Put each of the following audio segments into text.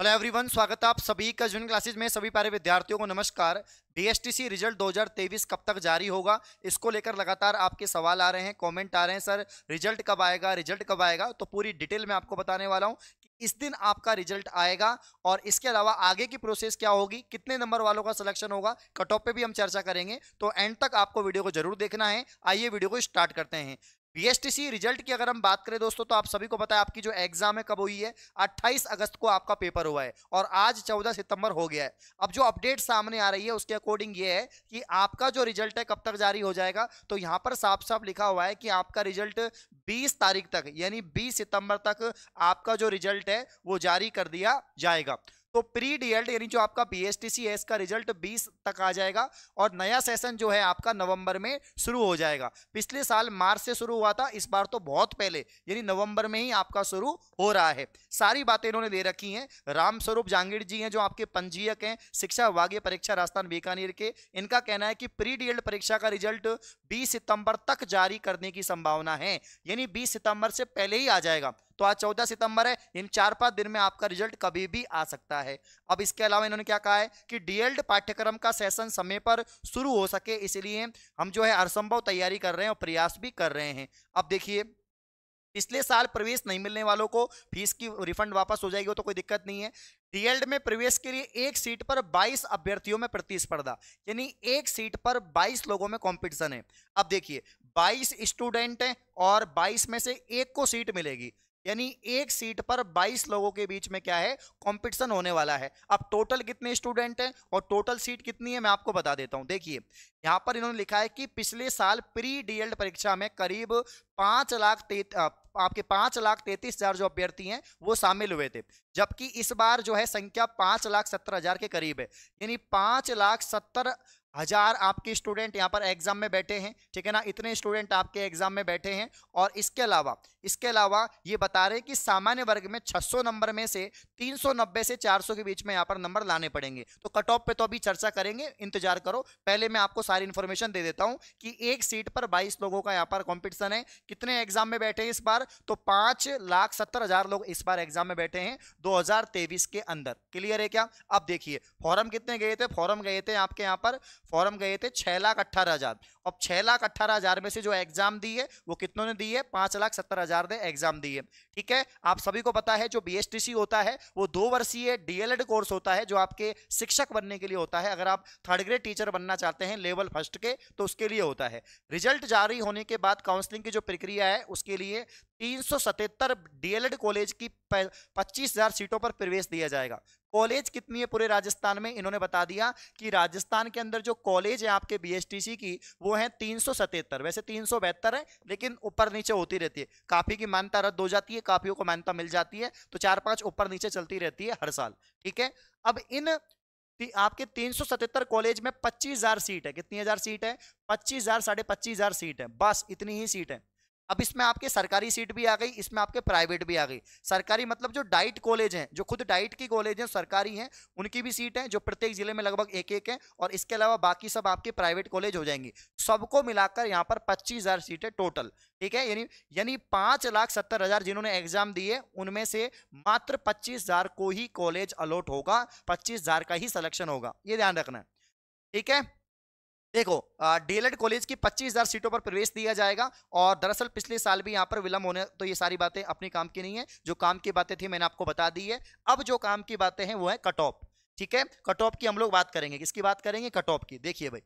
hello everyone स्वागत है आप सभी का जून क्लासेज में सभी प्यारे विद्यार्थियों को नमस्कार बीएसटीसी रिजल्ट 2023 कब तक जारी होगा इसको लेकर लगातार आपके सवाल आ रहे हैं कमेंट आ रहे हैं सर रिजल्ट कब आएगा रिजल्ट कब आएगा तो पूरी डिटेल में आपको बताने वाला हूं इस दिन आपका रिजल्ट आएगा और इसके अलावा आगे की प्रोसेस क्या होगी कितने नंबर वालों का सिलेक्शन होगा कट ऑफ पर भी हम चर्चा करेंगे तो एंड तक आपको वीडियो को जरूर देखना है आइए वीडियो को स्टार्ट करते हैं बीएसटीसी रिजल्ट की अगर हम बात करें दोस्तों तो आप सभी को पता है आपकी जो एग्जाम है कब हुई है 28 अगस्त को आपका पेपर हुआ है और आज 14 सितंबर हो गया है अब जो अपडेट सामने आ रही है उसके अकॉर्डिंग ये है कि आपका जो रिजल्ट है कब तक जारी हो जाएगा तो यहाँ पर साफ साफ लिखा हुआ है कि आपका रिजल्ट बीस तारीख तक यानी बीस सितंबर तक आपका जो रिजल्ट है वो जारी कर दिया जाएगा तो प्री डीएल्ड यानी जो आपका बीएसटीसी है इसका रिजल्ट 20 तक आ जाएगा और नया सेशन जो है आपका नवंबर में शुरू हो जाएगा पिछले साल मार्च से शुरू हुआ था इस बार तो बहुत पहले यानी नवंबर में ही आपका शुरू हो रहा है सारी बातें इन्होंने दे रखी हैं रामस्वरूप जांगीर जी हैं जो आपके पंजीयक हैं शिक्षा विभागीय परीक्षा राजस्थान बीकानेर के इनका कहना है कि प्री डीएल्ड परीक्षा का रिजल्ट बीस सितंबर तक जारी करने की संभावना है यानी बीस सितंबर से पहले ही आ जाएगा तो आज चौदह सितंबर है इन चार पांच दिन में आपका रिजल्ट कभी भी आ सकता है अब इसके अलावा इन्होंने क्या कहा है कि डीएल्ड पाठ्यक्रम का सेशन समय पर शुरू हो सके इसलिए हम जो है हरसंभव तैयारी कर रहे हैं और प्रयास भी कर रहे हैं अब देखिए पिछले साल प्रवेश नहीं मिलने वालों को फीस की रिफंड वापस हो जाएगी तो कोई दिक्कत नहीं है डीएल्ड में प्रवेश के लिए एक सीट पर 22 अभ्यर्थियों में प्रतिस्पर्धा यानी एक सीट पर 22 लोगों में कंपटीशन है अब देखिए 22 स्टूडेंट हैं और 22 में से एक को सीट मिलेगी यानी एक सीट पर 22 लोगों के बीच में क्या है कंपटीशन होने वाला है अब टोटल कितने स्टूडेंट हैं और टोटल सीट कितनी है मैं आपको बता देता हूं देखिए यहां पर इन्होंने लिखा है कि पिछले साल प्री डीएल्ड परीक्षा में करीब पांच लाख आपके पांच लाख तैतीस हजार जो अभ्यर्थी हैं वो शामिल हुए थे जबकि इस बार जो है संख्या पांच लाख सत्तर हजार के करीब है यानी पांच लाख सत्तर हजार आपके स्टूडेंट यहाँ पर एग्जाम में बैठे हैं ठीक है ना इतने स्टूडेंट आपके एग्जाम में बैठे हैं और इसके अलावा इसके अलावा ये बता रहे हैं कि सामान्य वर्ग में 600 नंबर में से 390 से 400 के बीच में यहाँ पर नंबर लाने पड़ेंगे तो कट ऑफ पे तो अभी चर्चा करेंगे इंतजार करो पहले मैं आपको सारी इन्फॉर्मेशन दे देता हूँ कि एक सीट पर बाईस लोगों का यहाँ पर कॉम्पिटिशन है कितने एग्जाम में बैठे हैं इस बार तो पांच लाख सत्तर हजार लोग इस बार एग्जाम में बैठे हैं दो के अंदर क्लियर है क्या अब देखिए फॉरम कितने गए थे फॉरम गए थे आपके यहाँ पर फॉर्म गए थे छह लाख अट्ठारह हजार अब छह लाख अट्ठारह हजार में से जो एग्जाम दी है वो कितनों ने दी है पांच लाख सत्तर हजार ने एग्जाम दी है ठीक है आप सभी को पता है जो बीएसटीसी होता है वो दो वर्षीय डीएलएड कोर्स होता है जो आपके शिक्षक बनने के लिए होता है अगर आप थर्ड ग्रेड टीचर बनना चाहते हैं लेवल फर्स्ट के तो उसके लिए होता है रिजल्ट जारी होने के बाद काउंसलिंग की जो प्रक्रिया है उसके लिए 377 डीएलएड कॉलेज की पच्चीस हजार सीटों पर प्रवेश दिया जाएगा कॉलेज कितनी है पूरे राजस्थान में इन्होंने बता दिया कि राजस्थान के अंदर जो कॉलेज है आपके बीएसटीसी की वो है तीन वैसे तीन है लेकिन ऊपर नीचे होती रहती है काफी की मान्यता रद्द हो जाती है काफियों को मान्यता मिल जाती है तो चार पांच ऊपर नीचे चलती रहती है हर साल ठीक है अब इन आपके 377 कॉलेज में 25,000 सीट है कितनी हजार सीट है 25,000 साढ़े पच्चीस हजार सीट है बस इतनी ही सीट है अब इसमें आपके सरकारी सीट भी आ गई इसमें आपके प्राइवेट भी आ गई सरकारी मतलब जो डाइट कॉलेज हैं जो खुद डाइट की कॉलेज हैं सरकारी हैं उनकी भी सीट हैं जो प्रत्येक जिले में लगभग एक एक है और इसके अलावा बाकी सब आपके प्राइवेट कॉलेज हो जाएंगी सबको मिलाकर यहाँ पर पच्चीस हज़ार सीटें टोटल ठीक है यानी यानी पाँच लाख सत्तर हज़ार जिन्होंने एग्जाम दिए उनमें से मात्र पच्चीस हज़ार को ही कॉलेज अलॉट होगा पच्चीस हज़ार का ही सलेक्शन होगा ये ध्यान रखना ठीक है देखो डीएलएड कॉलेज की 25000 सीटों पर प्रवेश दिया जाएगा और दरअसल पिछले साल भी यहाँ पर विलंब होने तो ये सारी बातें अपने काम की नहीं है जो काम की बातें थी मैंने आपको बता दी है अब जो काम की बातें हैं वो है कट ऑफ ठीक है कट ऑफ की हम लोग बात करेंगे किसकी बात करेंगे कट ऑफ की देखिए भाई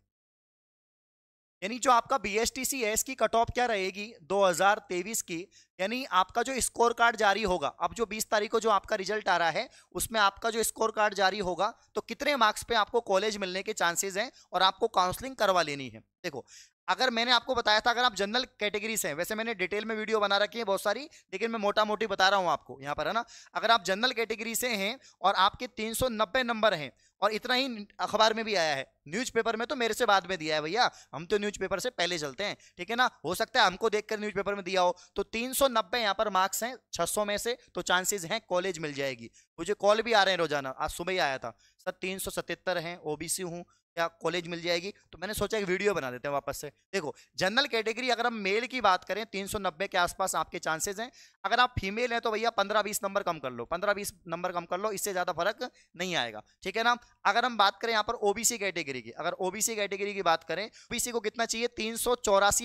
यानी जो आपका B S T C S की कट ऑफ क्या रहेगी 2023 की यानी आपका जो स्कोर कार्ड जारी होगा अब जो 20 तारीख को जो आपका रिजल्ट आ रहा है उसमें आपका जो स्कोर कार्ड जारी होगा तो कितने मार्क्स पे आपको कॉलेज मिलने के चांसेस हैं और आपको काउंसलिंग करवा लेनी है देखो अगर मैंने आपको बताया था अगर आप जनरल कैटेगरी से हैं वैसे मैंने डिटेल में वीडियो बना रखी है बहुत सारी लेकिन मैं मोटा मोटी बता रहा हूं आपको यहां पर है ना अगर आप जनरल कैटेगरी से हैं और आपके 390 नंबर हैं और इतना ही अखबार में भी आया है न्यूज़पेपर में तो मेरे से बाद में दिया है भैया हम तो न्यूज़पेपर से पहले चलते हैं ठीक है ना हो सकता है हमको देखकर न्यूज़पेपर में दिया हो तो 390 यहाँ पर मार्क्स हैं 600 में से तो चांसेस हैं कॉलेज मिल जाएगी मुझे कॉल भी आ रहे हैं रोजाना आज सुबह ही आया था सर तीन सौ सतहत्तर हैं ओबीसी हूँ या कॉलेज मिल जाएगी तो मैंने सोचा एक वीडियो बना देते हैं वापस से देखो जनरल कैटेगरी अगर हम मेल की बात करें 390 के आसपास आपके चांसेस हैं अगर आप फीमेल हैं तो भैया 15-20 नंबर कम कर लो 15-20 नंबर कम कर लो इससे ज़्यादा फर्क नहीं आएगा ठीक है ना अगर हम बात करें यहाँ पर ओ कैटेगरी की अगर ओबीसी कैटेगरी की बात करें ओबीसी को कितना चाहिए तीन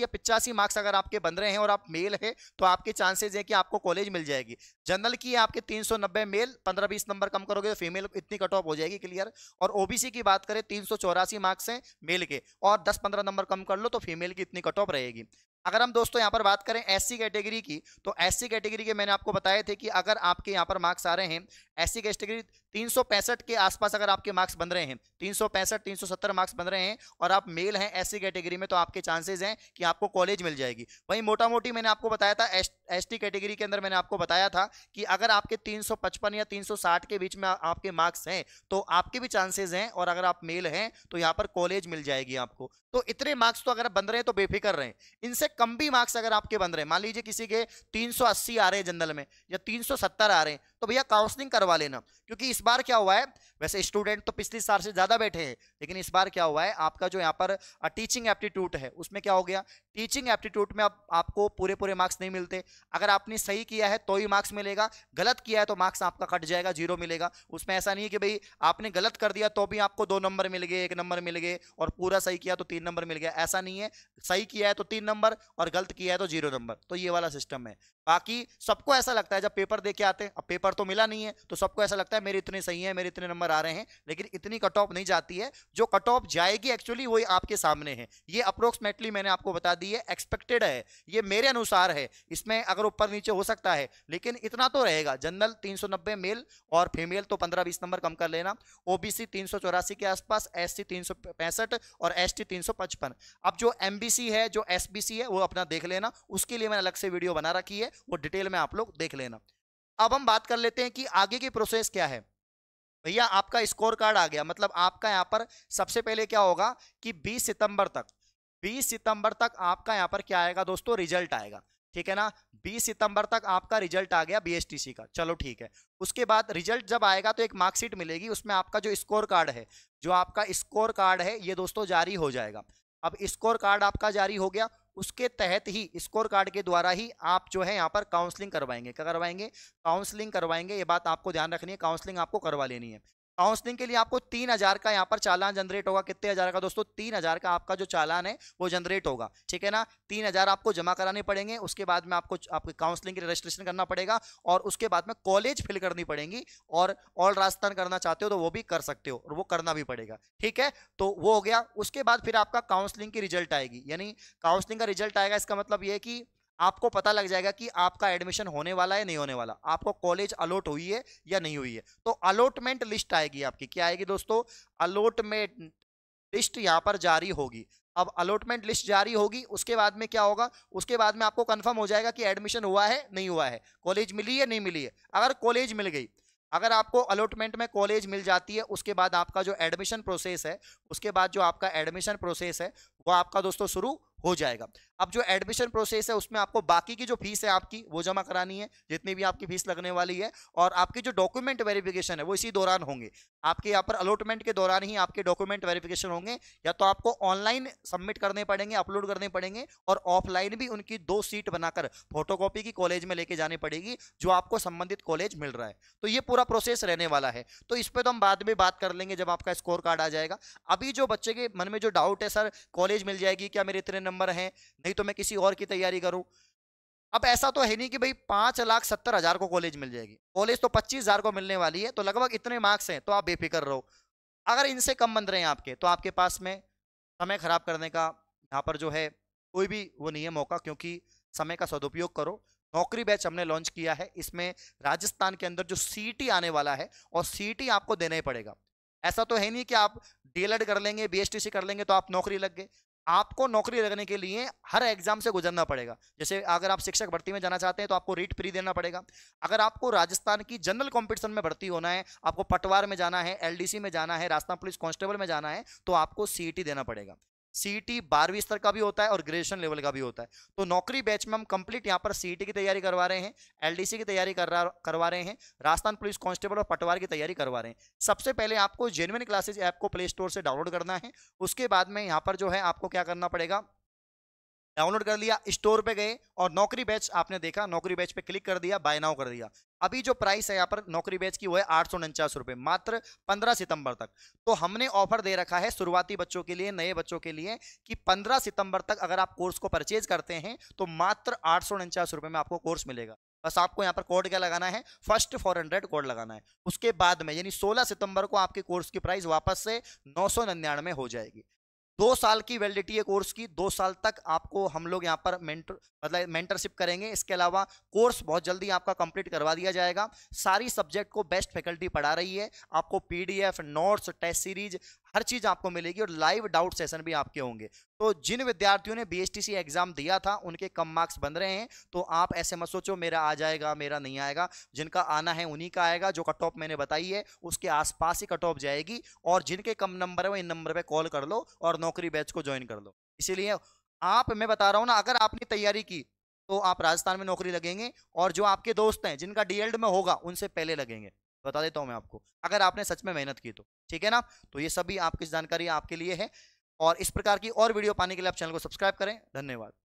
या पिचासी मार्क्स अगर आपके बन रहे हैं और आप मेल है तो आपके चांसेज हैं कि आपको कॉलेज मिल जाएगी जनरल की आपके तीन मेल पंद्रह बीस नंबर कम करोगे तो फीमेल इतनी कट ऑफ हो जाएगी क्लियर और ओबीसी की बात करें तीन चौरासी मार्क्स हैं मेल के और दस पंद्रह नंबर कम कर लो तो फीमेल की इतनी कट ऑफ रहेगी अगर हम दोस्तों यहाँ पर बात करें एससी कैटेगरी की तो एससी कैटेगरी के मैंने आपको बताए थे कि अगर आपके यहाँ पर मार्क्स आ रहे हैं एससी कैटेगरी तीन के आसपास अगर आपके मार्क्स बन रहे हैं तीन सौ मार्क्स बन रहे हैं और आप मेल हैं एससी कैटेगरी में तो आपके चांसेज हैं कि आपको कॉलेज मिल जाएगी वहीं मोटा मोटी मैंने आपको बताया था एस कैटेगरी के अंदर मैंने आपको बताया था कि अगर आपके तीन या तीन के बीच में आपके मार्क्स हैं तो आपके भी चांसेज हैं और अगर आप मेल हैं तो यहाँ पर कॉलेज मिल जाएगी आपको तो इतने मार्क्स तो अगर आप बन रहे हैं तो बेफिक्र रहे इनसे कम भी मार्क्स अगर आपके बन रहे हैं मान लीजिए किसी के 380 आ रहे हैं जनरल में या 370 आ रहे हैं तो भैया काउंसलिंग करवा लेना क्योंकि इस बार क्या हुआ है वैसे स्टूडेंट तो पिछले साल से ज़्यादा बैठे हैं लेकिन इस बार क्या हुआ है आपका जो यहाँ पर टीचिंग एप्टीट्यूड है उसमें क्या हो गया टीचिंग एप्टीट्यूड में आप, आपको पूरे पूरे मार्क्स नहीं मिलते अगर आपने सही किया है तो ही मार्क्स मिलेगा गलत किया है तो मार्क्स आपका कट जाएगा जीरो मिलेगा उसमें ऐसा नहीं है कि भाई आपने गलत कर दिया तो भी आपको दो नंबर मिल गए एक नंबर मिल गए और पूरा सही किया तो तीन नंबर मिल गया ऐसा नहीं है सही किया है तो तीन नंबर और गलत किया है तो जीरो नंबर तो ये वाला सिस्टम है बाकी सबको ऐसा लगता है जब पेपर दे के आते हैं अब पेपर तो मिला नहीं है तो सबको ऐसा लगता है मेरे इतने सही है मेरे इतने नंबर आ रहे हैं लेकिन इतनी कट ऑफ नहीं जाती है जो कट ऑफ जाएगी एक्चुअली वही आपके सामने है ये अप्रोक्सीमेटली मैंने आपको बता दी है एक्सपेक्टेड है ये मेरे अनुसार है इसमें अगर ऊपर नीचे हो सकता है लेकिन इतना तो रहेगा जनरल 390 मेल और फीमेल तो 15-20 नंबर कम कर लेना ओबीसी तीन के आसपास एस सी और एस टी अब जो एम है जो एस है वो अपना देख लेना उसके लिए मैंने अलग से वीडियो बना रखी है वो डिटेल में आप लोग देख लेना अब हम बात कर लेते हैं कि आगे की प्रोसेस क्या है भैया आपका स्कोर कार्ड आ गया मतलब आपका यहाँ पर सबसे पहले क्या होगा कि 20 सितंबर तक बीस सितंबर तक आपका यहाँ पर क्या आएगा दोस्तों रिजल्ट आएगा ठीक है ना 20 सितंबर तक आपका रिजल्ट आ गया बी का चलो ठीक है उसके बाद रिजल्ट जब आएगा तो एक मार्कशीट मिलेगी उसमें आपका जो स्कोर कार्ड है जो आपका स्कोर कार्ड है ये दोस्तों जारी हो जाएगा अब स्कोर कार्ड आपका जारी हो गया उसके तहत ही स्कोर कार्ड के द्वारा ही आप जो है यहाँ पर काउंसलिंग करवाएंगे क्या करवाएंगे काउंसलिंग करवाएंगे ये बात आपको ध्यान रखनी है काउंसलिंग आपको करवा लेनी है काउंसलिंग के लिए आपको तीन हजार का यहाँ पर चालान जनरेट होगा कितने हजार का दोस्तों तीन हजार का आपका जो चालान है वो जनरेट होगा ठीक है ना तीन हजार आपको जमा कराने पड़ेंगे उसके बाद में आपको आपके काउंसलिंग के लिए रजिस्ट्रेशन करना पड़ेगा और उसके बाद में कॉलेज फिल करनी पड़ेगी और ऑल राजस्थान करना चाहते हो तो वो भी कर सकते हो और वो करना भी पड़ेगा ठीक है तो वो हो गया उसके बाद फिर आपका काउंसलिंग की रिजल्ट आएगी यानी काउंसलिंग का रिजल्ट आएगा इसका मतलब ये कि आपको पता लग जाएगा कि आपका एडमिशन होने वाला है नहीं होने वाला आपको कॉलेज अलॉट हुई है या नहीं हुई है तो अलॉटमेंट लिस्ट आएगी आपकी क्या आएगी दोस्तों अलॉटमेंट लिस्ट यहाँ पर जारी होगी अब अलॉटमेंट लिस्ट जारी होगी उसके बाद में क्या होगा उसके बाद में आपको कन्फर्म हो जाएगा कि एडमिशन हुआ है नहीं हुआ है कॉलेज मिली है नहीं मिली है अगर कॉलेज मिल गई अगर आपको अलॉटमेंट में कॉलेज मिल जाती है उसके बाद आपका जो एडमिशन प्रोसेस है उसके बाद जो आपका एडमिशन प्रोसेस है वो आपका दोस्तों शुरू हो जाएगा अब जो एडमिशन प्रोसेस है उसमें आपको बाकी की जो फीस है आपकी वो जमा करानी है जितनी भी आपकी फीस लगने वाली है और आपकी जो डॉक्यूमेंट वेरिफिकेशन है वो इसी दौरान होंगे आपके यहाँ पर अलॉटमेंट के दौरान ही आपके डॉक्यूमेंट वेरिफिकेशन होंगे या तो आपको ऑनलाइन सबमिट करने पड़ेंगे अपलोड करने पड़ेंगे और ऑफलाइन भी उनकी दो सीट बनाकर फोटो की कॉलेज में लेके जानी पड़ेगी जो आपको संबंधित कॉलेज मिल रहा है तो ये पूरा प्रोसेस रहने वाला है तो इस पर तो हम बाद में बात कर लेंगे जब आपका स्कोर कार्ड आ जाएगा अभी जो बच्चे के मन में जो डाउट है सर कॉलेज मिल जाएगी क्या मेरे इतने नंबर हैं नहीं तो मैं किसी और की तैयारी करूं अब ऐसा तो है नहीं कि भाई पांच लाख सत्तर हजार को कॉलेज मिल जाएगी कॉलेज तो पच्चीस हजार को मिलने वाली है तो लगभग इतने मार्क्स हैं तो आप बेफिक्र रहो अगर इनसे कम बन रहे हैं आपके तो आपके पास में समय खराब करने का यहाँ पर जो है कोई भी वो नहीं है मौका क्योंकि समय का सदुपयोग करो नौकरी बैच हमने लॉन्च किया है इसमें राजस्थान के अंदर जो सी आने वाला है और सी आपको देना ही पड़ेगा ऐसा तो है नहीं कि आप डी कर लेंगे बी कर लेंगे तो आप नौकरी लग गए आपको नौकरी लगने के लिए हर एग्जाम से गुजरना पड़ेगा जैसे अगर आप शिक्षक भर्ती में जाना चाहते हैं तो आपको रीट फ्री देना पड़ेगा अगर आपको राजस्थान की जनरल कॉम्पिटिशन में भर्ती होना है आपको पटवार में जाना है एलडीसी में जाना है राजस्थान पुलिस कांस्टेबल में जाना है तो आपको सीईटी e देना पड़ेगा सीटी बारहवीं स्तर का भी होता है और ग्रेजुएशन लेवल का भी होता है तो नौकरी बैच में हम कंप्लीट यहाँ पर सीईटी की तैयारी करवा रहे हैं एलडीसी की तैयारी करवा रहे हैं राजस्थान पुलिस कांस्टेबल और पटवार की तैयारी करवा रहे हैं सबसे पहले आपको जेनविन क्लासेज ऐप को प्ले स्टोर से डाउनलोड करना है उसके बाद में यहाँ पर जो है आपको क्या करना पड़ेगा डाउनलोड कर लिया स्टोर पे गए और नौकरी बैच आपने देखा नौकरी बैच पे क्लिक कर दिया बाय नाउ कर दिया अभी जो प्राइस है यहाँ पर नौकरी बैच की वो है आठ रुपए मात्र 15 सितंबर तक तो हमने ऑफर दे रखा है शुरुआती बच्चों के लिए नए बच्चों के लिए कि 15 सितंबर तक अगर आप कोर्स को परचेज करते हैं तो मात्र आठ रुपए में आपको कोर्स मिलेगा बस आपको यहाँ पर कोड क्या लगाना है फर्स्ट फोर हंड्रेड कोड लगाना है उसके बाद में यानी सोलह सितंबर को आपके कोर्स की प्राइस वापस से नौ सौ हो जाएगी दो साल की वैलिडिटी है कोर्स की दो साल तक आपको हम लोग यहाँ पर मेंटर मतलब मेंटरशिप करेंगे इसके अलावा कोर्स बहुत जल्दी आपका कंप्लीट करवा दिया जाएगा सारी सब्जेक्ट को बेस्ट फैकल्टी पढ़ा रही है आपको पीडीएफ नोट्स टेस्ट सीरीज हर चीज आपको मिलेगी और लाइव डाउट सेशन भी आपके होंगे तो जिन विद्यार्थियों ने बीएसटीसी एग्जाम दिया था उनके कम मार्क्स बन रहे हैं तो आप ऐसे मत सोचो मेरा आ जाएगा मेरा नहीं आएगा जिनका आना है उन्हीं का आएगा जो कट ऑफ मैंने बताई है उसके आसपास ही कट ऑफ जाएगी और जिनके कम नंबर है वो इन नंबर पर कॉल कर लो और नौकरी बैच को ज्वाइन कर लो इसीलिए आप मैं बता रहा हूँ ना अगर आपने तैयारी की तो आप राजस्थान में नौकरी लगेंगे और जो आपके दोस्त हैं जिनका डीएल्ड में होगा उनसे पहले लगेंगे बता देता हूँ मैं आपको अगर आपने सच में मेहनत की तो ठीक है ना तो ये सभी आपकी जानकारी आपके लिए है और इस प्रकार की और वीडियो पाने के लिए आप चैनल को सब्सक्राइब करें धन्यवाद